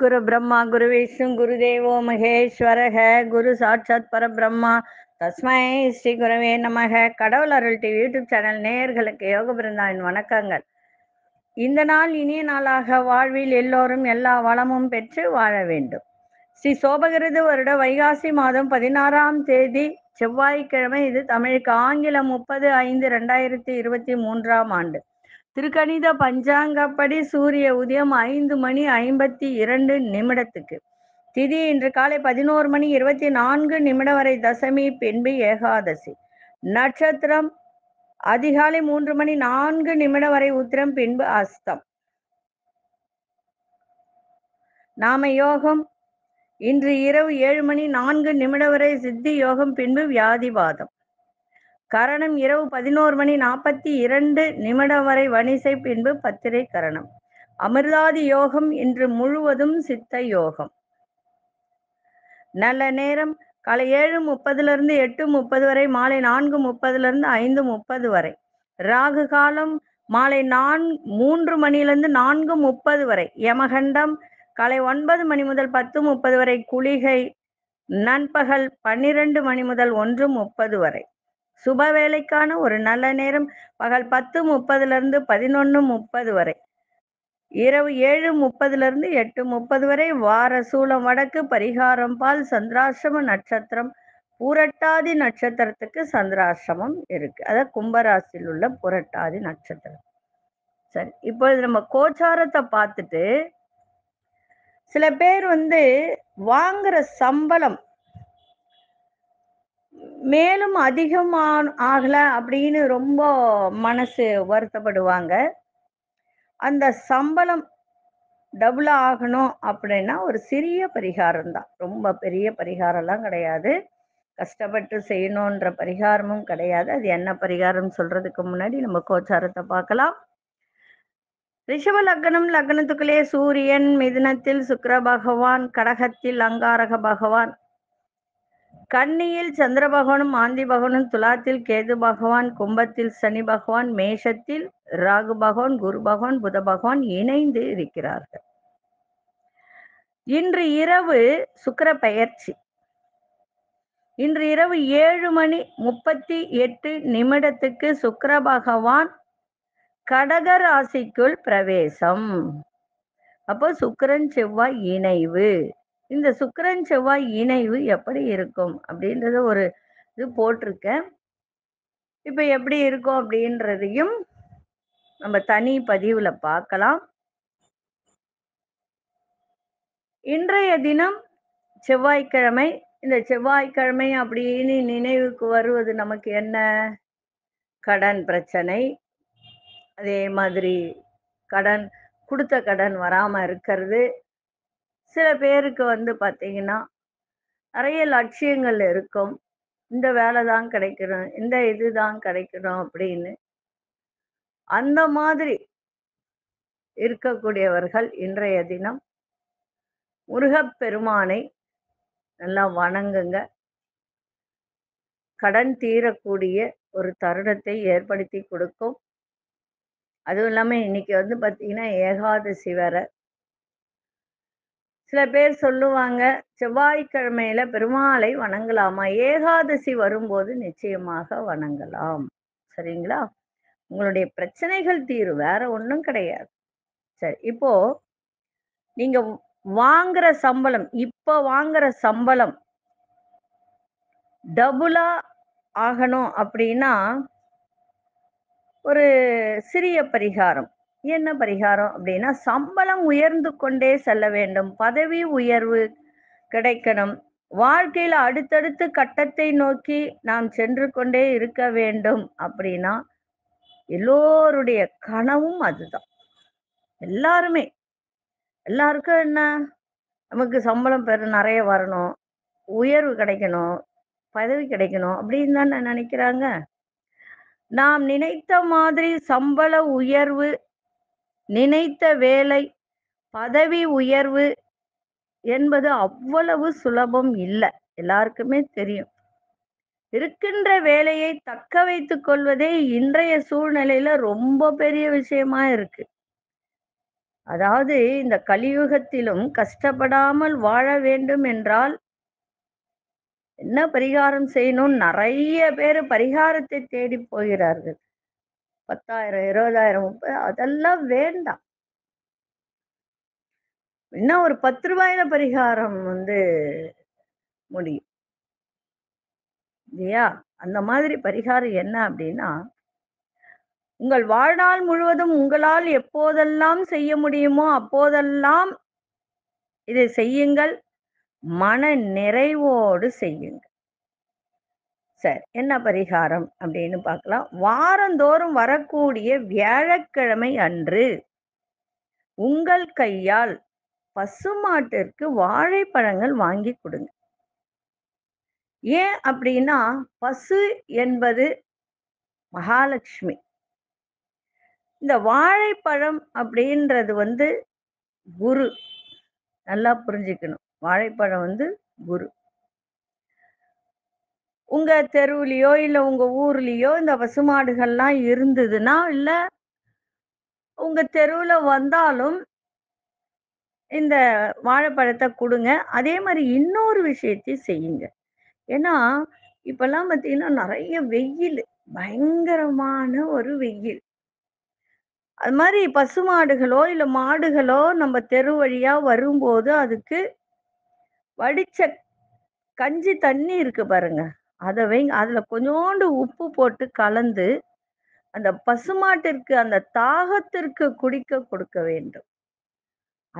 குரு பிரம்மா குரு விஷ்ணு குரு தேவோ மகேஸ்வரக குரு சாட்சாத் பரபிரம்மா தஸ்மை ஸ்ரீ குருவே நமக கடவுள் அருள் டிவி யூடியூப் சேனல் நேயர்களுக்கு யோக பிருந்தாவின் வணக்கங்கள் இந்த நாள் இனிய நாளாக வாழ்வில் எல்லோரும் எல்லா வளமும் பெற்று வாழ வேண்டும் ஸ்ரீ சோபகிருது வருட வைகாசி மாதம் பதினாறாம் தேதி செவ்வாய்க்கிழமை இது தமிழுக்கு ஆங்கிலம் முப்பது ஐந்து ரெண்டாயிரத்தி இருபத்தி மூன்றாம் ஆண்டு திருக்கணித பஞ்சாங்கப்படி சூரிய உதயம் ஐந்து மணி ஐம்பத்தி இரண்டு நிமிடத்துக்கு திதி இன்று காலை பதினோரு மணி இருபத்தி நான்கு நிமிடம் வரை தசமி பின்பு ஏகாதசி நட்சத்திரம் அதிகாலை மூன்று மணி நான்கு நிமிடம் வரை உத்திரம் பின்பு அஸ்தம் நாம யோகம் இன்று இரவு ஏழு மணி நான்கு நிமிடம் வரை சித்தி யோகம் பின்பு வியாதிவாதம் கரணம் இரவு பதினோரு மணி நாற்பத்தி இரண்டு நிமிடம் வரை வணிசை பின்பு பத்திரை கரணம் அமிர்தாதி யோகம் இன்று முழுவதும் சித்த யோகம் நல்ல நேரம் காலை ஏழு முப்பதுல இருந்து எட்டு முப்பது வரை மாலை நான்கு முப்பதுல இருந்து ஐந்து முப்பது வரை ராகு காலம் மாலை நான் மூன்று மணியிலிருந்து நான்கு முப்பது வரை யமகண்டம் காலை ஒன்பது மணி முதல் பத்து முப்பது வரை குளிகை நண்பகல் பன்னிரண்டு மணி முதல் ஒன்று முப்பது வரை சுப வேலைக்கான ஒரு நல்ல நேரம் பகல் பத்து முப்பதுல இருந்து பதினொன்று முப்பது வரை இரவு ஏழு முப்பதுல இருந்து எட்டு முப்பது வரை வார சூளம் வடக்கு பரிகாரம் பால் சந்திராசிரம நட்சத்திரம் புரட்டாதி நட்சத்திரத்துக்கு சந்திராசிரமம் இருக்கு அத கும்பராசியில் உள்ள புரட்டாதி நட்சத்திரம் சரி இப்பொழுது நம்ம கோச்சாரத்தை பார்த்துட்டு சில பேர் வந்து வாங்குற சம்பளம் மேலும் அதிகமான ஆகல அப்படின்னு ரொம்ப மனசு வருத்தப்படுவாங்க அந்த சம்பளம் டபுள் ஆகணும் அப்படின்னா ஒரு சிறிய பரிகாரம் தான் ரொம்ப பெரிய பரிகாரம்லாம் கிடையாது கஷ்டப்பட்டு செய்யணுன்ற பரிகாரமும் கிடையாது அது என்ன பரிகாரம் சொல்றதுக்கு முன்னாடி நம்ம கோச்சாரத்தை பார்க்கலாம் ரிஷப லக்னம் லக்னத்துக்குள்ளே சூரியன் மிதனத்தில் சுக்கர பகவான் கடகத்தில் அங்காரக பகவான் கண்ணியில் சந்திர பகவானும் ஆந்தி பகவானும் துலாத்தில் கேது பகவான் கும்பத்தில் சனி பகவான் மேஷத்தில் ராகு பகவான் குரு பகவான் புத பகவான் இணைந்து இருக்கிறார்கள் இன்று இரவு சுக்கர பெயர்ச்சி இன்று இரவு ஏழு மணி முப்பத்தி எட்டு நிமிடத்துக்கு சுக்கர பகவான் கடக ராசிக்குள் பிரவேசம் அப்போ சுக்கரன் செவ்வாய் இணைவு இந்த சுக்கரன் செவ்வாய் இணைவு எப்படி இருக்கும் அப்படின்றத ஒரு இது போட்டிருக்கேன் இப்போ எப்படி இருக்கும் அப்படின்றதையும் நம்ம தனி பதிவில் பார்க்கலாம் இன்றைய தினம் செவ்வாய்க்கிழமை இந்த செவ்வாய்க்கிழமை அப்படின்னு நினைவுக்கு வருவது நமக்கு என்ன கடன் பிரச்சனை அதே மாதிரி கடன் கொடுத்த கடன் வராமல் இருக்கிறது சில பேருக்கு வந்து பார்த்தீங்கன்னா நிறைய லட்சியங்கள் இருக்கும் இந்த வேலை தான் கிடைக்கணும் இந்த இது தான் கிடைக்கணும் அப்படின்னு அந்த மாதிரி இருக்கக்கூடியவர்கள் இன்றைய தினம் முருகப்பெருமானை நல்லா வணங்குங்க கடன் தீரக்கூடிய ஒரு தருணத்தை ஏற்படுத்தி கொடுக்கும் அதுவும் இல்லாமல் இன்னைக்கு வந்து பார்த்தீங்கன்னா ஏகாதசி வேற சில பேர் சொல்லுவாங்க செவ்வாய்க்கிழமையில பெருமாளை வணங்கலாமா ஏகாதசி வரும்போது நிச்சயமாக வணங்கலாம் சரிங்களா உங்களுடைய பிரச்சனைகள் தீரும் வேற ஒன்றும் கிடையாது சரி இப்போ நீங்க வாங்குற சம்பளம் இப்ப வாங்குற சம்பளம் டபுளா ஆகணும் அப்படின்னா ஒரு சிறிய பரிகாரம் என்ன பரிகாரம் அப்படின்னா சம்பளம் உயர்ந்து கொண்டே செல்ல வேண்டும் பதவி உயர்வு கிடைக்கணும் வாழ்க்கையில அடுத்தடுத்து கட்டத்தை நோக்கி நாம் சென்று கொண்டே இருக்க வேண்டும் அப்படின்னா எல்லோருடைய கனவும் அதுதான் எல்லாருமே எல்லாருக்கும் என்ன நமக்கு சம்பளம் பெற நிறைய வரணும் உயர்வு கிடைக்கணும் பதவி கிடைக்கணும் அப்படின்னு தான் நினைக்கிறாங்க நாம் நினைத்த மாதிரி சம்பள உயர்வு நினைத்த வேலை பதவி உயர்வு என்பது அவ்வளவு சுலபம் இல்லை எல்லாருக்குமே தெரியும் இருக்கின்ற வேலையை தக்க வைத்துக் கொள்வதே இன்றைய சூழ்நிலையில ரொம்ப பெரிய விஷயமா இருக்கு அதாவது இந்த கலியுகத்திலும் கஷ்டப்படாமல் வாழ வேண்டும் என்றால் என்ன பரிகாரம் செய்யணும் நிறைய பேர் பரிகாரத்தை தேடி போகிறார்கள் பத்தாயிரம் இருபதாயிரம் முப்பது அதெல்லாம் வேண்டாம் என்ன ஒரு பத்து ரூபாயில பரிகாரம் வந்து முடியும் இல்லையா அந்த மாதிரி பரிகாரம் என்ன அப்படின்னா உங்கள் வாழ்நாள் முழுவதும் உங்களால் எப்போதெல்லாம் செய்ய முடியுமோ அப்போதெல்லாம் இதை செய்யுங்கள் மன நிறைவோடு செய்யுங்கள் சரி என்ன பரிகாரம் அப்படின்னு பார்க்கலாம் வாரந்தோறும் வரக்கூடிய வியாழக்கிழமை அன்று உங்கள் கையால் பசுமாட்டிற்கு வாழைப்பழங்கள் வாங்கி கொடுங்க ஏன் அப்படின்னா பசு என்பது மகாலட்சுமி இந்த வாழைப்பழம் அப்படின்றது வந்து குரு நல்லா புரிஞ்சுக்கணும் வாழைப்பழம் வந்து குரு உங்க தெருவுலயோ இல்ல உங்க ஊர்லயோ இந்த பசுமாடுகள்லாம் இருந்ததுன்னா இல்ல உங்க தெருவுல வந்தாலும் இந்த வாழைப்பழத்தை கொடுங்க அதே மாதிரி இன்னொரு விஷயத்தையும் செய்யுங்க ஏன்னா இப்பெல்லாம் பார்த்தீங்கன்னா நிறைய வெயில் பயங்கரமான ஒரு வெயில் அது மாதிரி பசுமாடுகளோ இல்லை மாடுகளோ நம்ம தெரு வழியா வரும்போது அதுக்கு வடிச்ச கஞ்சி தண்ணி இருக்கு பாருங்க அதை வை அதில் கொஞ்சோண்டு உப்பு போட்டு கலந்து அந்த பசுமாட்டிற்கு அந்த தாகத்திற்கு குடிக்க கொடுக்க வேண்டும்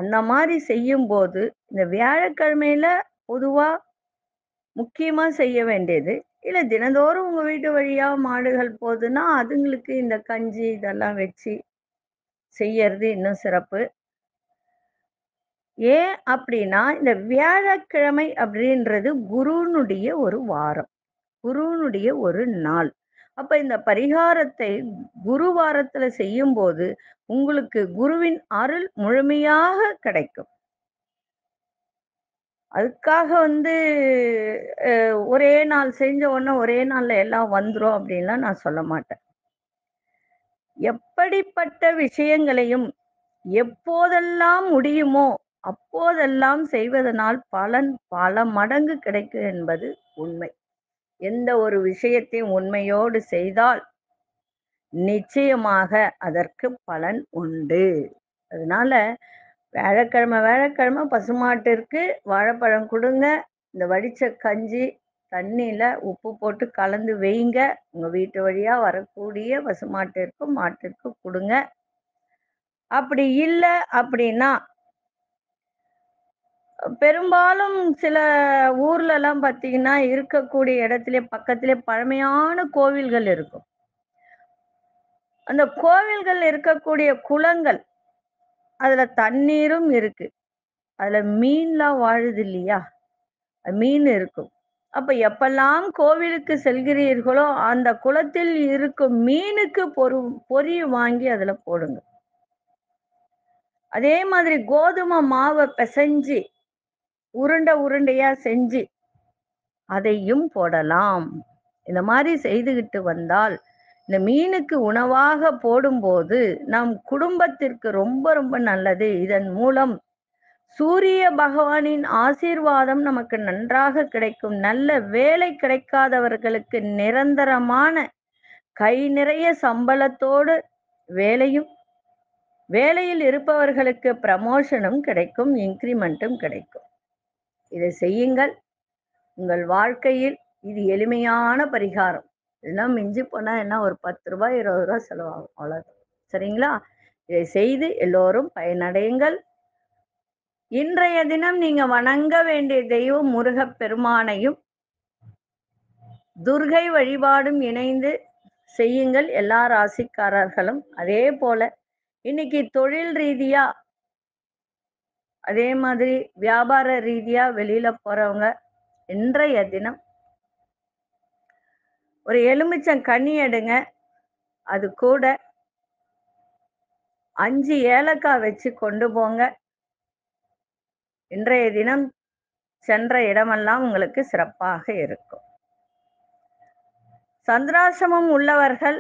அந்த மாதிரி செய்யும்போது இந்த வியாழக்கிழமையில பொதுவா முக்கியமா செய்ய வேண்டியது இல்லை தினந்தோறும் உங்க வீட்டு வழியா மாடுகள் போகுதுன்னா அதுங்களுக்கு இந்த கஞ்சி இதெல்லாம் வச்சு செய்யறது இன்னும் சிறப்பு ஏன் அப்படின்னா இந்த வியாழக்கிழமை அப்படின்றது குருனுடைய ஒரு வாரம் குருவனுடைய ஒரு நாள் அப்ப இந்த பரிகாரத்தை குருவாரத்துல செய்யும் போது உங்களுக்கு குருவின் அருள் முழுமையாக கிடைக்கும் அதுக்காக வந்து ஒரே நாள் செஞ்ச உடனே ஒரே நாள்ல எல்லாம் வந்துடும் அப்படின்லாம் நான் சொல்ல மாட்டேன் எப்படிப்பட்ட விஷயங்களையும் எப்போதெல்லாம் முடியுமோ அப்போதெல்லாம் செய்வதனால் பலன் பல மடங்கு கிடைக்கும் என்பது உண்மை எந்த ஒரு விஷயத்தையும் உண்மையோடு செய்தால் நிச்சயமாக அதற்கு பலன் உண்டு அதனால வேழக்கிழமை வேழக்கிழமை பசுமாட்டிற்கு வாழைப்பழம் கொடுங்க இந்த வடித்த கஞ்சி தண்ணியில் உப்பு போட்டு கலந்து வெயிங்க உங்கள் வீட்டு வழியாக வரக்கூடிய பசுமாட்டிற்கும் மாட்டிற்கும் கொடுங்க அப்படி இல்லை அப்படின்னா பெரும்பாலும் சில ஊர்ல எல்லாம் பாத்தீங்கன்னா இருக்கக்கூடிய இடத்துல பக்கத்துல பழமையான கோவில்கள் இருக்கும் அந்த கோவில்கள் இருக்கக்கூடிய குளங்கள் அதுல தண்ணீரும் இருக்கு அதுல மீன்லாம் வாழுது இல்லையா மீன் இருக்கும் அப்ப எப்பெல்லாம் கோவிலுக்கு செல்கிறீர்களோ அந்த குளத்தில் இருக்கும் மீனுக்கு பொறு பொறி வாங்கி அதுல போடுங்க அதே மாதிரி கோதுமை மாவை பிசைஞ்சு உருண்டை உருண்டையா செஞ்சு அதையும் போடலாம் இந்த மாதிரி செய்துகிட்டு வந்தால் இந்த மீனுக்கு உணவாக போடும்போது நம் குடும்பத்திற்கு ரொம்ப ரொம்ப நல்லது இதன் மூலம் சூரிய பகவானின் ஆசீர்வாதம் நமக்கு நன்றாக கிடைக்கும் நல்ல வேலை கிடைக்காதவர்களுக்கு நிரந்தரமான கை நிறைய சம்பளத்தோடு வேலையும் வேலையில் இருப்பவர்களுக்கு ப்ரமோஷனும் கிடைக்கும் இன்க்ரிமெண்ட்டும் கிடைக்கும் இதை செய்யுங்கள் உங்கள் வாழ்க்கையில் இது எளிமையான பரிகாரம் இல்லைன்னா மிஞ்சி போனால் என்ன ஒரு பத்து ரூபாய் இருபது ரூபா செலவாகும் அவ்வளோ சரிங்களா இதை செய்து எல்லோரும் பயனடையுங்கள் இன்றைய தினம் நீங்க வணங்க வேண்டிய தெய்வம் முருகப் பெருமானையும் துர்கை வழிபாடும் இணைந்து செய்யுங்கள் எல்லா ராசிக்காரர்களும் அதே போல இன்னைக்கு தொழில் ரீதியா அதே மாதிரி வியாபார ரீதியா வெளியில போறவங்க இன்றைய தினம் ஒரு எலுமிச்சம் கனி எடுங்க அது கூட அஞ்சு ஏலக்காய் வச்சு கொண்டு போங்க இன்றைய தினம் சென்ற இடமெல்லாம் உங்களுக்கு சிறப்பாக இருக்கும் சந்திராசிரமம் உள்ளவர்கள்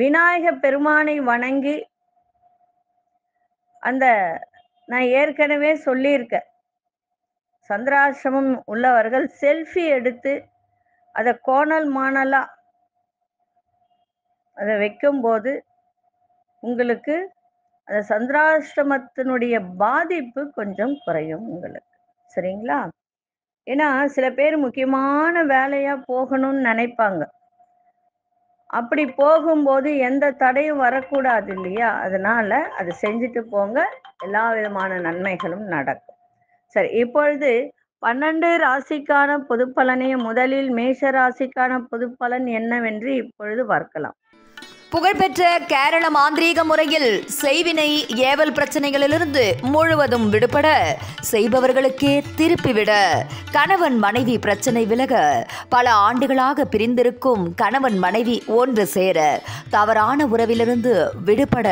விநாயக பெருமானை வணங்கி அந்த நான் ஏற்கனவே சொல்லியிருக்கேன் சந்திராசிரமம் உள்ளவர்கள் செல்ஃபி எடுத்து அதை கோணல் மாணலாக அதை வைக்கும்போது உங்களுக்கு அந்த சந்திராசிரமத்தினுடைய பாதிப்பு கொஞ்சம் குறையும் உங்களுக்கு சரிங்களா ஏன்னா சில பேர் முக்கியமான வேலையாக போகணும்னு நினைப்பாங்க அப்படி போகும்போது எந்த தடையும் வரக்கூடாது இல்லையா அதனால அது செஞ்சுட்டு போங்க எல்லா விதமான நன்மைகளும் நடக்கும் சரி இப்பொழுது பன்னெண்டு ராசிக்கான பொது பலனையும் முதலில் மேஷ ராசிக்கான பொது பலன் என்னவென்று இப்பொழுது பார்க்கலாம் புகழ்பெற்ற கேரள மாந்திரீக முறையில் செய்வினை ஏவல் பிரச்சனைகளிலிருந்து முழுவதும் விடுபட செய்பவர்களுக்கே திருப்பிவிட கணவன் மனைவி பிரச்சனை விலக பல ஆண்டுகளாக பிரிந்திருக்கும் கணவன் மனைவி ஒன்று சேர தவறான உறவிலிருந்து விடுபட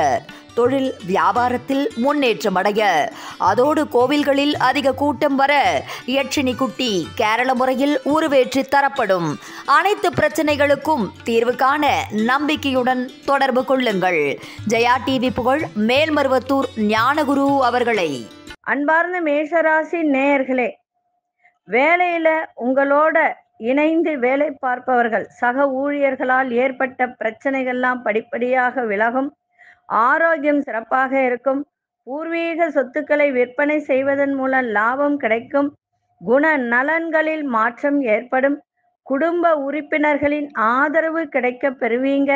தொழில் வியாபாரத்தில் முன்னேற்றம் அடைய அதோடு கோவில்களில் அதிக கூட்டம் வர யட்சினி குட்டி கேரள முறையில் உருவேற்றி தரப்படும் அனைத்து பிரச்சனைகளுக்கும் தீர்வு காண நம்பிக்கையுடன் தொடர்பு கொள்ளுங்கள் ஜெயா டிவி புகழ் மேல்மருவத்தூர் ஞானகுரு அவர்களை அன்பார்ந்த மேஷராசி நேயர்களே வேலையில உங்களோட இணைந்து வேலை பார்ப்பவர்கள் சக ஊழியர்களால் ஏற்பட்ட பிரச்சனைகள்லாம் படிப்படியாக விலகும் ஆரோக்கியம் சிறப்பாக இருக்கும் பூர்வீக சொத்துக்களை விற்பனை செய்வதன் மூலம் லாபம் கிடைக்கும் குண நலன்களில் மாற்றம் ஏற்படும் குடும்ப உறுப்பினர்களின் ஆதரவு கிடைக்க பெறுவீங்க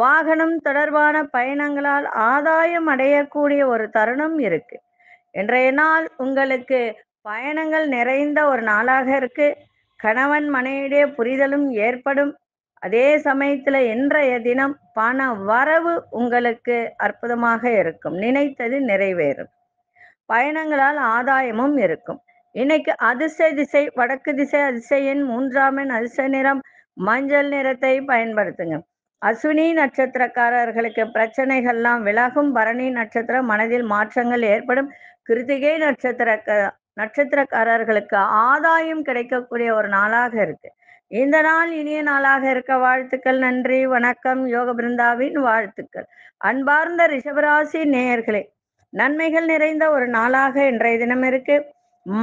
வாகனம் தொடர்பான பயணங்களால் ஆதாயம் அடையக்கூடிய ஒரு தருணம் இருக்கு இன்றைய நாள் உங்களுக்கு பயணங்கள் நிறைந்த ஒரு நாளாக இருக்கு கணவன் மனையிடையே புரிதலும் ஏற்படும் அதே சமயத்துல இன்றைய தினம் பண வரவு உங்களுக்கு அற்புதமாக இருக்கும் நினைத்தது நிறைவேறும் பயணங்களால் ஆதாயமும் இருக்கும் இன்னைக்கு அதிசய திசை வடக்கு திசை அதிசயின் மூன்றாம் எண் அதிசய நிறம் மஞ்சள் நிறத்தை பயன்படுத்துங்க அஸ்வினி நட்சத்திரக்காரர்களுக்கு பிரச்சனைகள்லாம் விலகும் பரணி நட்சத்திரம் மனதில் மாற்றங்கள் ஏற்படும் கிருத்திகை நட்சத்திர நட்சத்திரக்காரர்களுக்கு ஆதாயம் கிடைக்கக்கூடிய ஒரு நாளாக இருக்கு இந்த நாள் இனிய நாளாக இருக்க வாழ்த்துக்கள் நன்றி வணக்கம் யோக பிருந்தாவின் வாழ்த்துக்கள் அன்பார்ந்த ரிஷபராசி நேயர்களே நன்மைகள் நிறைந்த ஒரு நாளாக இன்றைய தினம் இருக்கு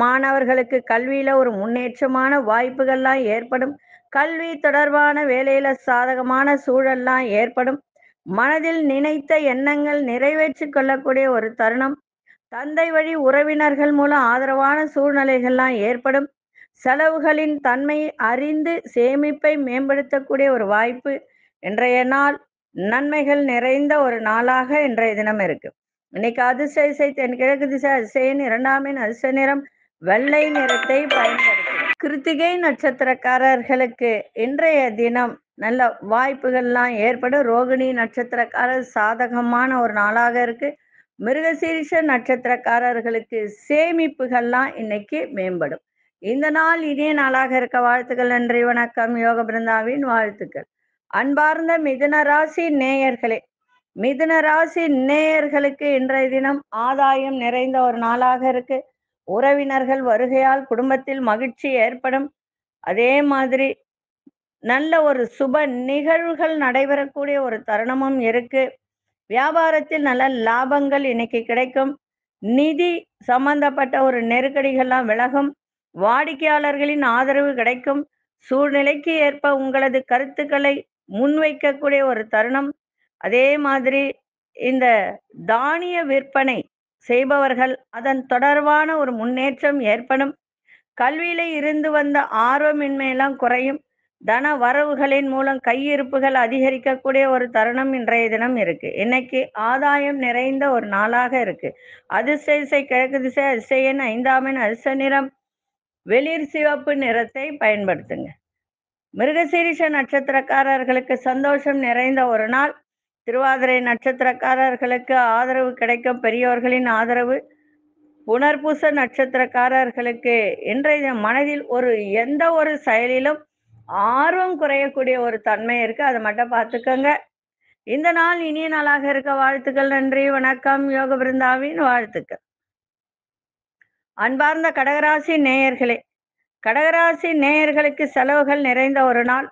மாணவர்களுக்கு கல்வியில ஒரு முன்னேற்றமான வாய்ப்புகள்லாம் ஏற்படும் கல்வி தொடர்பான வேலையில சாதகமான சூழல்லாம் ஏற்படும் மனதில் நினைத்த எண்ணங்கள் நிறைவேற்றி கொள்ளக்கூடிய ஒரு தருணம் தந்தை வழி உறவினர்கள் மூலம் ஆதரவான சூழ்நிலைகள்லாம் ஏற்படும் செலவுகளின் தன்மை அறிந்து சேமிப்பை மேம்படுத்தக்கூடிய ஒரு வாய்ப்பு இன்றைய நாள் நன்மைகள் நிறைந்த ஒரு நாளாக இன்றைய தினம் இருக்கு இன்னைக்கு அதிசயசை தென்கிழக்கு திசை அதிசயன் இரண்டாமின் அதிசய நிறம் வெள்ளை நிறத்தை பயன்படுத்தும் கிருத்திகை நட்சத்திரக்காரர்களுக்கு இன்றைய தினம் நல்ல வாய்ப்புகள்லாம் ஏற்படும் ரோகிணி நட்சத்திரக்காரர் சாதகமான ஒரு நாளாக இருக்கு மிருகசீரிஷ நட்சத்திரக்காரர்களுக்கு சேமிப்புகள்லாம் இன்னைக்கு மேம்படும் இந்த நாள் இனிய நாளாக இருக்க வாழ்த்துக்கள் நன்றி வணக்கம் யோக பிருந்தாவின் வாழ்த்துக்கள் அன்பார்ந்த மிதுன ராசி நேயர்களே மிதுன ராசி நேயர்களுக்கு இன்றைய தினம் ஆதாயம் நிறைந்த ஒரு நாளாக இருக்கு உறவினர்கள் வருகையால் குடும்பத்தில் மகிழ்ச்சி ஏற்படும் அதே மாதிரி நல்ல ஒரு சுப நிகழ்வுகள் நடைபெறக்கூடிய ஒரு தருணமும் இருக்கு வியாபாரத்தில் நல்ல லாபங்கள் இன்னைக்கு கிடைக்கும் நிதி சம்பந்தப்பட்ட ஒரு நெருக்கடிகள்லாம் விலகும் வாடிக்கையாளர்களின் ஆதரவு கிடைக்கும் சூழ்நிலைக்கு ஏற்ப உங்களது கருத்துக்களை முன்வைக்கக்கூடிய ஒரு தருணம் அதே மாதிரி இந்த தானிய விற்பனை செய்பவர்கள் அதன் தொடர்பான ஒரு முன்னேற்றம் ஏற்படும் கல்வியில இருந்து வந்த ஆர்வமின்மையெல்லாம் குறையும் தன வரவுகளின் மூலம் கையிருப்புகள் அதிகரிக்கக்கூடிய ஒரு தருணம் இன்றைய தினம் இருக்கு இன்னைக்கு ஆதாயம் நிறைந்த ஒரு நாளாக இருக்கு அதிர்ஷ்ட இசை கிழக்கு திசை அதிசயன் ஐந்தாமின் அதிர்ஷ்ட நிறம் வெளிர் சிவப்பு நிறத்தை பயன்படுத்துங்க மிருகசீரிஷ நட்சத்திரக்காரர்களுக்கு சந்தோஷம் நிறைந்த ஒரு நாள் திருவாதிரை நட்சத்திரக்காரர்களுக்கு ஆதரவு கிடைக்கும் பெரியோர்களின் ஆதரவு புனர்பூச நட்சத்திரக்காரர்களுக்கு இன்றைய மனதில் ஒரு எந்த ஒரு செயலிலும் ஆர்வம் குறையக்கூடிய ஒரு தன்மை இருக்கு அதை மட்டும் பார்த்துக்கோங்க இந்த நாள் இனிய நாளாக இருக்க வாழ்த்துக்கள் நன்றி வணக்கம் யோக பிருந்தாவின் வாழ்த்துக்கள் அன்பார்ந்த கடகராசி நேயர்களே கடகராசி நேயர்களுக்கு செலவுகள் நிறைந்த ஒரு நாள்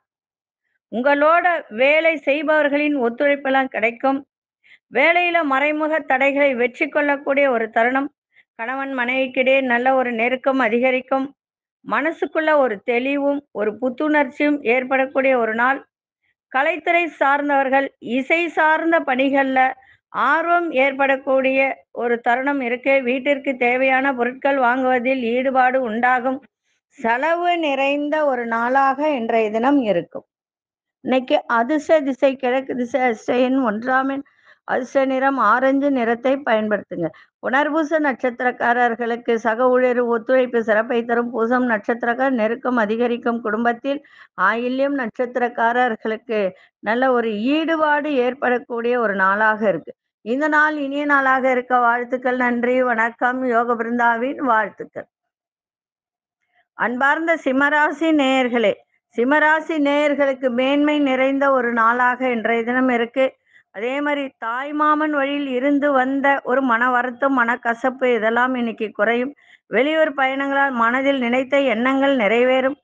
உங்களோட வேலை செய்பவர்களின் ஒத்துழைப்பெல்லாம் கிடைக்கும் வேலையில மறைமுக தடைகளை வெற்றி கொள்ளக்கூடிய ஒரு தருணம் கணவன் மனைவிக்கிடையே நல்ல ஒரு நெருக்கம் அதிகரிக்கும் மனசுக்குள்ள ஒரு தெளிவும் ஒரு புத்துணர்ச்சியும் ஏற்படக்கூடிய ஒரு நாள் கலைத்துறை சார்ந்தவர்கள் இசை சார்ந்த பணிகளில் ஆர்வம் ஏற்படக்கூடிய ஒரு தருணம் இருக்கு வீட்டிற்கு தேவையான பொருட்கள் வாங்குவதில் ஈடுபாடு உண்டாகும் செலவு நிறைந்த ஒரு நாளாக இன்றைய தினம் இருக்கும் இன்னைக்கு அதிர்ஷ்ட திசை கிழக்கு திசை அஷ்டையின் ஒன்றாமின் அதிச நிறம் ஆரஞ்சு நிறத்தை பயன்படுத்துங்க உணர்பூச நட்சத்திரக்காரர்களுக்கு சக ஊழியர் ஒத்துழைப்பு சிறப்பை தரும் பூசம் நட்சத்திரக்கார் நெருக்கம் அதிகரிக்கும் குடும்பத்தில் ஆயில்யம் நட்சத்திரக்காரர்களுக்கு நல்ல ஒரு ஈடுபாடு ஏற்படக்கூடிய ஒரு நாளாக இருக்கு இந்த நாள் இனிய நாளாக இருக்க வாழ்த்துக்கள் நன்றி வணக்கம் யோக பிருந்தாவின் வாழ்த்துக்கள் அன்பார்ந்த சிம்மராசி நேயர்களே சிம்மராசி நேயர்களுக்கு மேன்மை நிறைந்த ஒரு நாளாக இன்றைய தினம் இருக்கு அதே மாதிரி தாய் மாமன் வழியில் இருந்து வந்த ஒரு மன வருத்தம் மனக்கசப்பு இதெல்லாம் இன்னைக்கு குறையும் வெளியூர் பயணங்களால் மனதில் நினைத்த எண்ணங்கள் நிறைவேறும்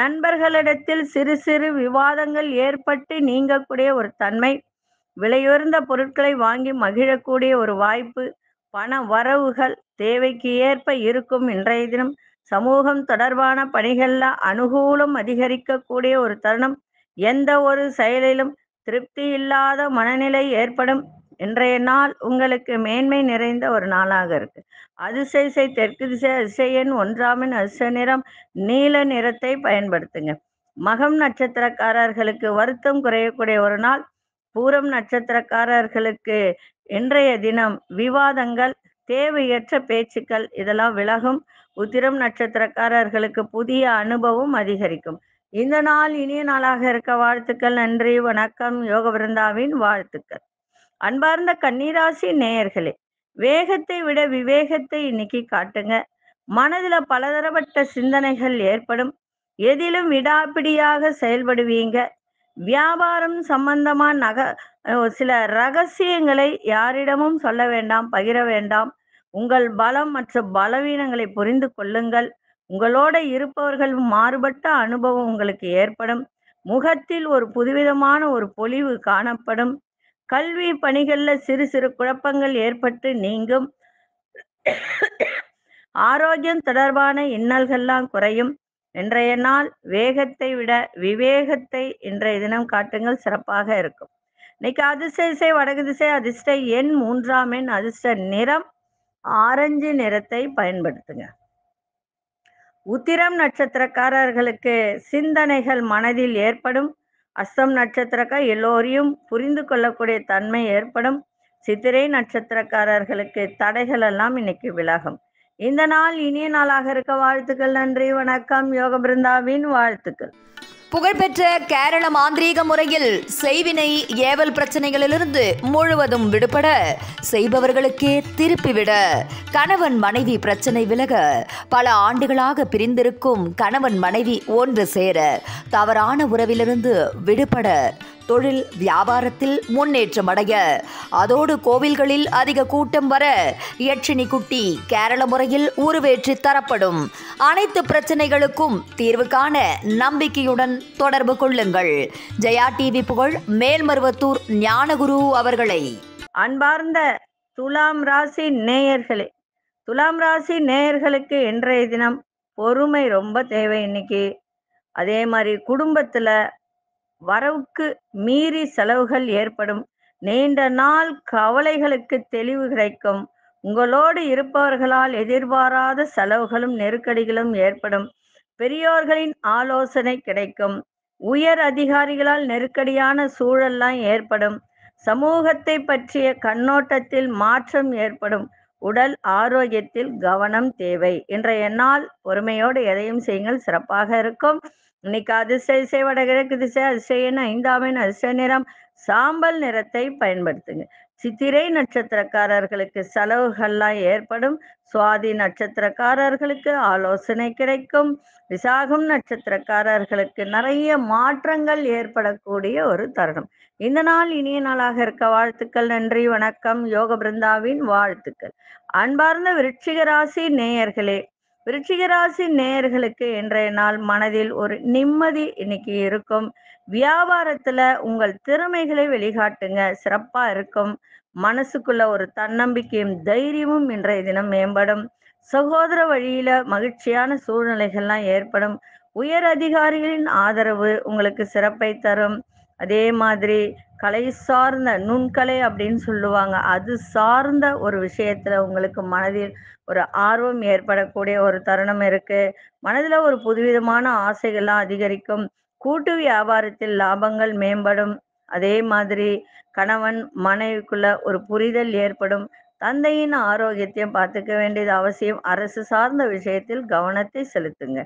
நண்பர்களிடத்தில் சிறு சிறு விவாதங்கள் ஏற்பட்டு நீங்கக்கூடிய ஒரு தன்மை விலையுயர்ந்த பொருட்களை வாங்கி மகிழக்கூடிய ஒரு வாய்ப்பு பண வரவுகள் தேவைக்கு ஏற்ப இருக்கும் இன்றைய தினம் சமூகம் தொடர்பான பணிகளில் அனுகூலம் அதிகரிக்கக்கூடிய ஒரு தருணம் எந்த ஒரு செயலிலும் திருப்தி இல்லாத மனநிலை ஏற்படும் இன்றைய நாள் உங்களுக்கு மேன்மை நிறைந்த ஒரு நாளாக இருக்கு அதிசை தெற்கு திசை அதிசயன் ஒன்றாமின் அதிச நிறம் நீல நிறத்தை பயன்படுத்துங்க மகம் நட்சத்திரக்காரர்களுக்கு வருத்தம் குறையக்கூடிய ஒரு நாள் பூரம் நட்சத்திரக்காரர்களுக்கு இன்றைய தினம் விவாதங்கள் தேவையற்ற பேச்சுக்கள் இதெல்லாம் விலகும் உத்திரம் நட்சத்திரக்காரர்களுக்கு புதிய அனுபவம் அதிகரிக்கும் இந்த நாள் இனிய நாளாக இருக்க வாழ்த்துக்கள் நன்றி வணக்கம் யோக விருந்தாவின் வாழ்த்துக்கள் அன்பார்ந்த கன்னிராசி நேயர்களே வேகத்தை விட விவேகத்தை இன்னைக்கு காட்டுங்க மனதுல பலதரப்பட்ட சிந்தனைகள் ஏற்படும் எதிலும் விடாப்பிடியாக செயல்படுவீங்க வியாபாரம் சம்பந்தமா நக சில ரகசியங்களை யாரிடமும் சொல்ல வேண்டாம் பகிர வேண்டாம் உங்கள் பலம் மற்றும் பலவீனங்களை புரிந்து கொள்ளுங்கள் உங்களோட இருப்பவர்கள் மாறுபட்ட அனுபவம் உங்களுக்கு ஏற்படும் முகத்தில் ஒரு புதுவிதமான ஒரு பொலிவு காணப்படும் கல்வி பணிகள்ல சிறு சிறு குழப்பங்கள் ஏற்பட்டு நீங்கும் ஆரோக்கியம் தொடர்பான இன்னல்கள்லாம் குறையும் இன்றைய நாள் வேகத்தை விட விவேகத்தை இன்றைய தினம் காட்டுங்கள் சிறப்பாக இருக்கும் இன்னைக்கு அதிர்ஷ்ட திசை வடக்கு திசை அதிர்ஷ்ட எண் மூன்றாம் எண் அதிர்ஷ்ட நிறம் ஆரஞ்சு நிறத்தை பயன்படுத்துங்க உத்திரம் நட்சத்திரக்காரர்களுக்கு சிந்தனைகள் மனதில் ஏற்படும் அஸ்தம் நட்சத்திரக்கார் எல்லோரையும் புரிந்து கொள்ளக்கூடிய தன்மை ஏற்படும் சித்திரை நட்சத்திரக்காரர்களுக்கு தடைகள் எல்லாம் இன்னைக்கு விலகும் இந்த நாள் இனிய நாளாக இருக்க வாழ்த்துக்கள் நன்றி வணக்கம் யோக பிருந்தாவின் வாழ்த்துக்கள் புகழ்பெற்ற கேரள மாந்திரீக முறையில் செய்வினை ஏவல் பிரச்சனைகளிலிருந்து முழுவதும் விடுபட செய்பவர்களுக்கே திருப்பிவிட கணவன் மனைவி பிரச்சனை விலக பல ஆண்டுகளாக பிரிந்திருக்கும் கணவன் மனைவி ஒன்று சேர தவறான உறவிலிருந்து விடுபட தொழில் வியாபாரத்தில் முன்னேற்றம் அடைய அதோடு கோவில்களில் அதிக கூட்டம் வர யட்சினி குட்டி கேரள முறையில் உருவேற்றி தரப்படும் அனைத்து பிரச்சனைகளுக்கும் தீர்வு காண நம்பிக்கையுடன் தொடர்பு கொள்ளுங்கள் ஜெயா டிவி புகழ் மேல்மருவத்தூர் ஞானகுரு அவர்களை அன்பார்ந்த துலாம் ராசி நேயர்களே துலாம் ராசி நேயர்களுக்கு இன்றைய தினம் பொறுமை ரொம்ப தேவை இன்னைக்கு அதே மாதிரி குடும்பத்தில் வரவுக்கு மீறி செலவுகள் ஏற்படும் நீண்ட நாள் கவலைகளுக்கு தெளிவு கிடைக்கும் உங்களோடு இருப்பவர்களால் எதிர்பாராத செலவுகளும் நெருக்கடிகளும் ஏற்படும் பெரியோர்களின் ஆலோசனை கிடைக்கும் உயர் அதிகாரிகளால் நெருக்கடியான சூழல்லாம் ஏற்படும் சமூகத்தை பற்றிய கண்ணோட்டத்தில் மாற்றம் ஏற்படும் உடல் ஆரோக்கியத்தில் கவனம் தேவை இன்றைய நாள் பொறுமையோடு எதையும் செய்யுங்கள் சிறப்பாக இருக்கும் இன்னைக்கு அதிசை இசை வடகிழக்கு திசை அதிர்ஷ்ட ஐந்தாவின் அதிசய நிறம் சாம்பல் நிறத்தை பயன்படுத்துங்க சித்திரை நட்சத்திரக்காரர்களுக்கு செலவுகள்லாம் ஏற்படும் சுவாதி நட்சத்திரக்காரர்களுக்கு ஆலோசனை கிடைக்கும் விசாகம் நட்சத்திரக்காரர்களுக்கு நிறைய மாற்றங்கள் ஏற்படக்கூடிய ஒரு தருணம் இந்த நாள் இனிய நாளாக இருக்க வாழ்த்துக்கள் நன்றி வணக்கம் யோக பிருந்தாவின் வாழ்த்துக்கள் அன்பார்ந்த விருட்சிக ராசி நேயர்களே விருச்சிகராசி நேயர்களுக்கு இன்றைய நாள் மனதில் ஒரு நிம்மதி இன்னைக்கு இருக்கும் வியாபாரத்துல உங்கள் திறமைகளை வெளிகாட்டுங்க சிறப்பா இருக்கும் மனசுக்குள்ள ஒரு தன்னம்பிக்கையும் தைரியமும் இன்றைய தினம் மேம்படும் சகோதர வழியில மகிழ்ச்சியான சூழ்நிலைகள்லாம் ஏற்படும் உயர் அதிகாரிகளின் ஆதரவு உங்களுக்கு சிறப்பை தரும் அதே மாதிரி கலை சார்ந்த நுண்கலை அப்படின்னு சொல்லுவாங்க அது சார்ந்த ஒரு விஷயத்துல உங்களுக்கு மனதில் ஒரு ஆர்வம் ஏற்படக்கூடிய ஒரு தருணம் இருக்கு மனதில் ஒரு புதுவிதமான ஆசைகள்லாம் அதிகரிக்கும் கூட்டு வியாபாரத்தில் லாபங்கள் மேம்படும் அதே மாதிரி கணவன் மனைவிக்குள்ள ஒரு புரிதல் ஏற்படும் தந்தையின் ஆரோக்கியத்தையும் பார்த்துக்க வேண்டியது அவசியம் அரசு சார்ந்த விஷயத்தில் கவனத்தை செலுத்துங்க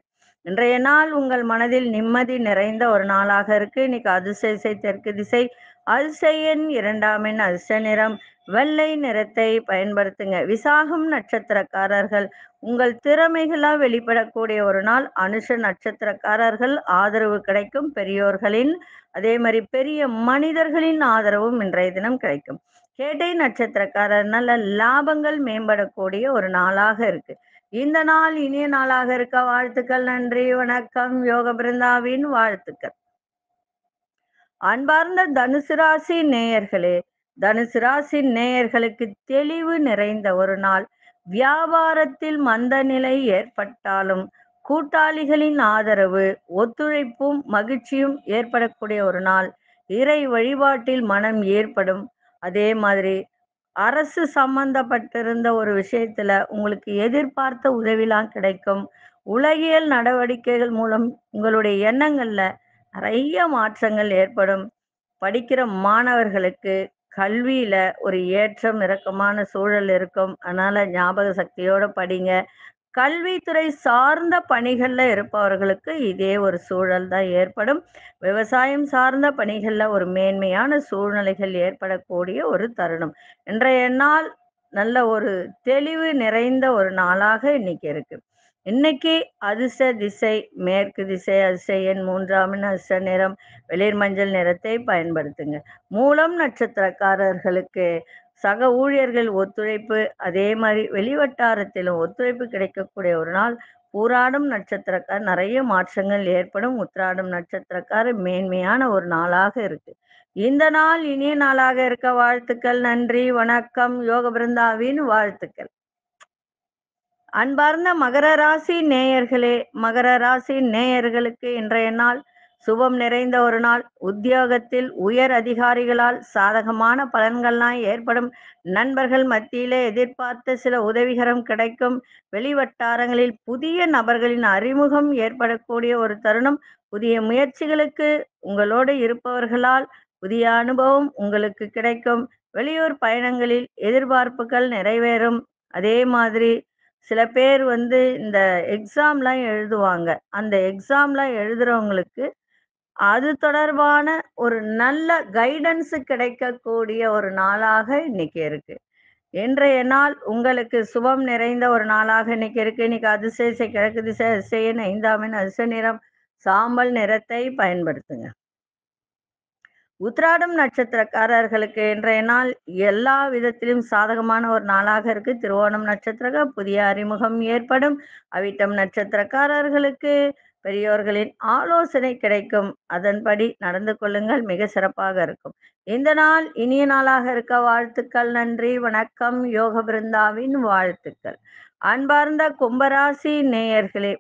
இன்றைய நாள் உங்கள் மனதில் நிம்மதி நிறைந்த ஒரு நாளாக இருக்கு இன்னைக்கு அதிசய திசை தெற்கு திசை அதிசயன் இரண்டாம் எண் அதிச நிறம் வெள்ளை நிறத்தை பயன்படுத்துங்க விசாகம் நட்சத்திரக்காரர்கள் உங்கள் திறமைகளாக வெளிப்படக்கூடிய ஒரு நாள் அனுஷ நட்சத்திரக்காரர்கள் ஆதரவு கிடைக்கும் பெரியோர்களின் அதே மாதிரி பெரிய மனிதர்களின் ஆதரவும் இன்றைய தினம் கிடைக்கும் கேட்டை நட்சத்திரக்காரர்னால லாபங்கள் மேம்படக்கூடிய ஒரு நாளாக இருக்கு இந்த நாள் இனிய நாளாக இருக்க வாழ்த்துக்கள் நன்றி வணக்கம் யோக பிருந்தாவின் வாழ்த்துக்கள் அன்பார்ந்த தனுசு ராசி நேயர்களே தனுசு ராசி நேயர்களுக்கு தெளிவு நிறைந்த ஒரு நாள் வியாபாரத்தில் மந்த நிலை ஏற்பட்டாலும் கூட்டாளிகளின் ஆதரவு ஒத்துழைப்பும் மகிழ்ச்சியும் ஏற்படக்கூடிய ஒரு நாள் இறை வழிபாட்டில் மனம் ஏற்படும் அதே மாதிரி அரசு சம்பந்தப்பட்டிருந்த ஒரு விஷயத்துல உங்களுக்கு எதிர்பார்த்த உதவிலாம் கிடைக்கும் உலகியல் நடவடிக்கைகள் மூலம் உங்களுடைய எண்ணங்கள்ல நிறைய மாற்றங்கள் ஏற்படும் படிக்கிற மாணவர்களுக்கு கல்வியில ஒரு ஏற்றம் இறக்கமான சூழல் இருக்கும் அதனால ஞாபக சக்தியோட படிங்க கல்வித்துறை சார்ந்த பணிகளில் இருப்பவர்களுக்கு இதே ஒரு சூழல் தான் ஏற்படும் விவசாயம் சார்ந்த பணிகளில் ஒரு மேன்மையான சூழ்நிலைகள் ஏற்படக்கூடிய ஒரு தருணம் இன்றைய நாள் நல்ல ஒரு தெளிவு நிறைந்த ஒரு நாளாக இன்னைக்கு இருக்கு இன்னைக்கு அதிர்ஷ்ட திசை மேற்கு திசை அதிர்ஷ்ட எண் மூன்றாமின் நிறம் வெளிர் மஞ்சள் நிறத்தை பயன்படுத்துங்க மூலம் நட்சத்திரக்காரர்களுக்கு சக ஊழியர்கள் ஒத்துழைப்பு அதே மாதிரி வெளிவட்டாரத்திலும் ஒத்துழைப்பு கிடைக்கக்கூடிய ஒரு நாள் பூராடும் நட்சத்திரக்கார் நிறைய மாற்றங்கள் ஏற்படும் உத்திராடும் நட்சத்திரக்கார் மேன்மையான ஒரு நாளாக இருக்கு இந்த நாள் இனிய நாளாக இருக்க வாழ்த்துக்கள் நன்றி வணக்கம் யோக பிருந்தாவின் வாழ்த்துக்கள் அன்பார்ந்த மகர ராசி நேயர்களே மகர ராசி நேயர்களுக்கு இன்றைய நாள் சுபம் நிறைந்த ஒரு நாள் உத்தியோகத்தில் உயர் அதிகாரிகளால் சாதகமான பலன்கள்லாம் ஏற்படும் நண்பர்கள் மத்தியிலே எதிர்பார்த்த சில உதவிகரம் கிடைக்கும் வெளிவட்டாரங்களில் புதிய நபர்களின் அறிமுகம் ஏற்படக்கூடிய ஒரு தருணம் புதிய முயற்சிகளுக்கு உங்களோடு இருப்பவர்களால் புதிய அனுபவம் உங்களுக்கு கிடைக்கும் வெளியூர் பயணங்களில் எதிர்பார்ப்புகள் நிறைவேறும் அதே மாதிரி சில பேர் வந்து இந்த எக்ஸாம்லாம் எழுதுவாங்க அந்த எக்ஸாம்லாம் எழுதுறவங்களுக்கு அது தொடர்பான ஒரு நல்ல கைடன்ஸ் கிடைக்கக்கூடிய ஒரு நாளாக இன்னைக்கு இருக்கு இன்றைய நாள் உங்களுக்கு சுபம் நிறைந்த ஒரு நாளாக இன்னைக்கு இருக்கு இன்னைக்கு அதிசய கிழக்கு திசை அதிசயன் ஐந்தாமின் அதிசய நிறம் சாம்பல் நிறத்தை பயன்படுத்துங்க உத்ராடம் நட்சத்திரக்காரர்களுக்கு இன்றைய நாள் எல்லா விதத்திலும் சாதகமான ஒரு நாளாக இருக்கு திருவோணம் நட்சத்திரக புதிய அறிமுகம் ஏற்படும் அவிட்டம் நட்சத்திரக்காரர்களுக்கு பெரியோர்களின் ஆலோசனை கிடைக்கும் அதன்படி நடந்து கொள்ளுங்கள் மிக சிறப்பாக இருக்கும் இந்த நாள் இனிய நாளாக இருக்க வாழ்த்துக்கள் நன்றி வணக்கம் யோக பிருந்தாவின் வாழ்த்துக்கள் அன்பார்ந்த கும்பராசி நேயர்களே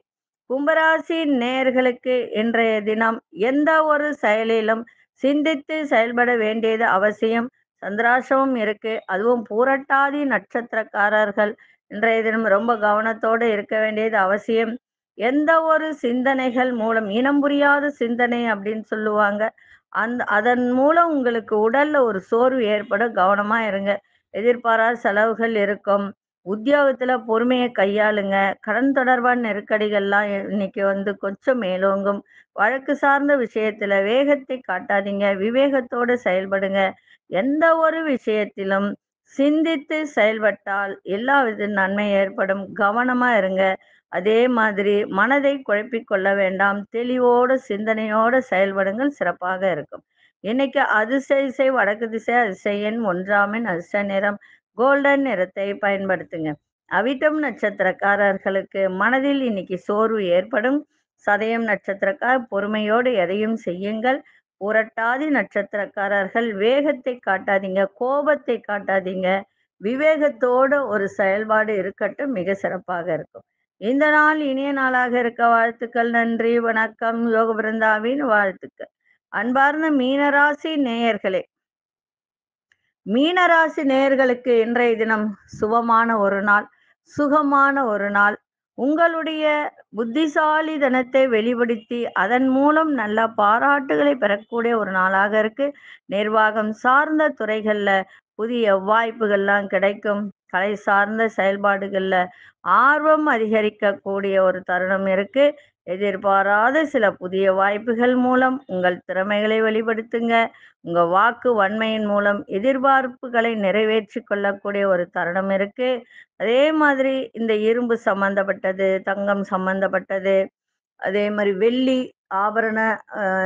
கும்பராசி நேயர்களுக்கு இன்றைய தினம் எந்த ஒரு செயலிலும் சிந்தித்து செயல்பட வேண்டியது அவசியம் சந்திராசமும் இருக்கு அதுவும் பூரட்டாதி நட்சத்திரக்காரர்கள் இன்றைய தினம் ரொம்ப கவனத்தோடு இருக்க வேண்டியது அவசியம் எந்த ஒரு சிந்தனைகள் மூலம் இனம் புரியாத சிந்தனை அப்படின்னு சொல்லுவாங்க அந்த அதன் மூலம் உங்களுக்கு உடல்ல ஒரு சோர்வு ஏற்படும் கவனமா இருங்க எதிர்பாராத செலவுகள் இருக்கும் உத்தியோகத்துல பொறுமையை கையாளுங்க கடன் தொடர்பான நெருக்கடிகள்லாம் இன்னைக்கு வந்து கொஞ்சம் மேலோங்கும் வழக்கு சார்ந்த விஷயத்துல வேகத்தை காட்டாதீங்க விவேகத்தோடு செயல்படுங்க எந்த ஒரு விஷயத்திலும் சிந்தித்து செயல்பட்டால் எல்லா வித நன்மை ஏற்படும் கவனமா இருங்க அதே மாதிரி மனதை குழப்பிக் கொள்ள வேண்டாம் தெளிவோட சிந்தனையோட செயல்படுங்கள் சிறப்பாக இருக்கும் இன்னைக்கு அதிசய இசை வடக்கு திசை அதிசயன் ஒன்றாமின் அதிச நிறம் கோல்டன் நிறத்தை பயன்படுத்துங்க அவிட்டம் நட்சத்திரக்காரர்களுக்கு மனதில் இன்னைக்கு சோர்வு ஏற்படும் சதயம் நட்சத்திரக்கார் பொறுமையோடு எதையும் செய்யுங்கள் புரட்டாதி நட்சத்திரக்காரர்கள் வேகத்தை காட்டாதீங்க கோபத்தை காட்டாதீங்க விவேகத்தோட ஒரு செயல்பாடு இருக்கட்டும் மிக சிறப்பாக இருக்கும் இந்த நாள் இனிய நாளாக இருக்க வாழ்த்துக்கள் நன்றி வணக்கம் யோக பிருந்தாவின் வாழ்த்துக்கள் அன்பார்ந்த மீனராசி நேயர்களே மீனராசி நேயர்களுக்கு இன்றைய தினம் சுபமான ஒரு நாள் சுகமான ஒரு நாள் உங்களுடைய புத்திசாலி தனத்தை வெளிப்படுத்தி அதன் மூலம் நல்ல பாராட்டுகளை பெறக்கூடிய ஒரு நாளாக இருக்கு நிர்வாகம் சார்ந்த துறைகள்ல புதிய வாய்ப்புகள்லாம் கிடைக்கும் கலை சார்ந்த செயல்பாடுகள்ல ஆர்வம் அதிகரிக்கக்கூடிய ஒரு தருணம் இருக்கு எதிர்பாராத சில புதிய வாய்ப்புகள் மூலம் உங்கள் திறமைகளை வெளிப்படுத்துங்க உங்க வாக்கு வன்மையின் மூலம் எதிர்பார்ப்புகளை நிறைவேற்றி கொள்ளக்கூடிய ஒரு தருணம் இருக்கு அதே மாதிரி இந்த இரும்பு சம்பந்தப்பட்டது தங்கம் சம்பந்தப்பட்டது அதே மாதிரி வெள்ளி ஆபரண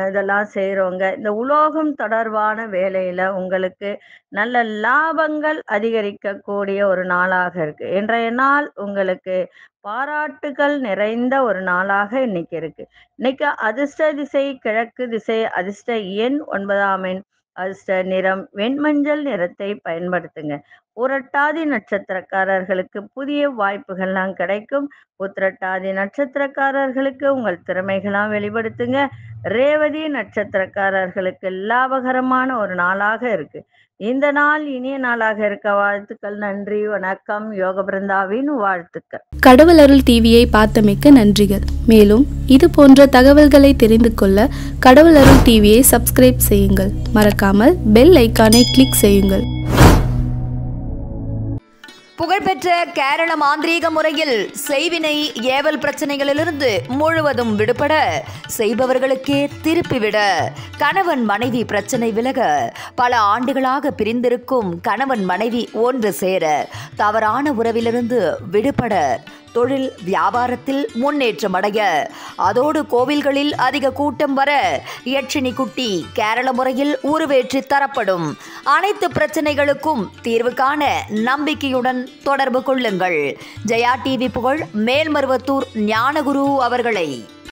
இதெல்லாம் செய்கிறவங்க இந்த உலோகம் தொடர்பான வேலையில் உங்களுக்கு நல்ல லாபங்கள் அதிகரிக்கக்கூடிய ஒரு நாளாக இருக்குது இன்றைய நாள் உங்களுக்கு பாராட்டுகள் நிறைந்த ஒரு நாளாக இன்னைக்கு இருக்குது இன்னைக்கு அதிர்ஷ்ட திசை கிழக்கு திசை அதிர்ஷ்ட எண் ஒன்பதாம் எண் அஸ்ட நிறம் வெண்மஞ்சள் நிறத்தை பயன்படுத்துங்க புரட்டாதி நட்சத்திரக்காரர்களுக்கு புதிய வாய்ப்புகள்லாம் கிடைக்கும் உத்திரட்டாதி நட்சத்திரக்காரர்களுக்கு உங்கள் திறமைகளாம் வெளிப்படுத்துங்க ரேவதி நட்சத்திரக்காரர்களுக்கு லாபகரமான ஒரு நாளாக இருக்கு இந்த நாள் இனிய நாளாக இருக்க வாழ்த்துக்கள் நன்றி வணக்கம் யோக பிருந்தாவின் வாழ்த்துக்கள் கடவுள் அருள் டிவியை பார்த்தமைக்க நன்றிகள் மேலும் இது போன்ற தகவல்களை தெரிந்து கொள்ள கடவுள் அருள் டிவியை சப்ஸ்கிரைப் செய்யுங்கள் மறக்காமல் பெல் ஐக்கானை கிளிக் செய்யுங்கள் புகழ்பெற்ற கேரள மாந்திரீக முறையில் செய்வினை ஏவல் பிரச்சனைகளிலிருந்து முழுவதும் விடுபட செய்பவர்களுக்கே திருப்பிவிட கணவன் மனைவி பிரச்சனை விலக பல ஆண்டுகளாக பிரிந்திருக்கும் கணவன் மனைவி ஒன்று சேர தவறான உறவிலிருந்து விடுபட தொழில் வியாபாரத்தில் முன்னேற்றம் அடைய அதோடு கோவில்களில் அதிக கூட்டம் வர யட்சினி குட்டி கேரள முறையில் உருவேற்றி தரப்படும் அனைத்து பிரச்சனைகளுக்கும் தீர்வு காண நம்பிக்கையுடன் தொடர்பு கொள்ளுங்கள் ஜெயா டிவி புகழ் மேல்மருவத்தூர் ஞானகுரு அவர்களை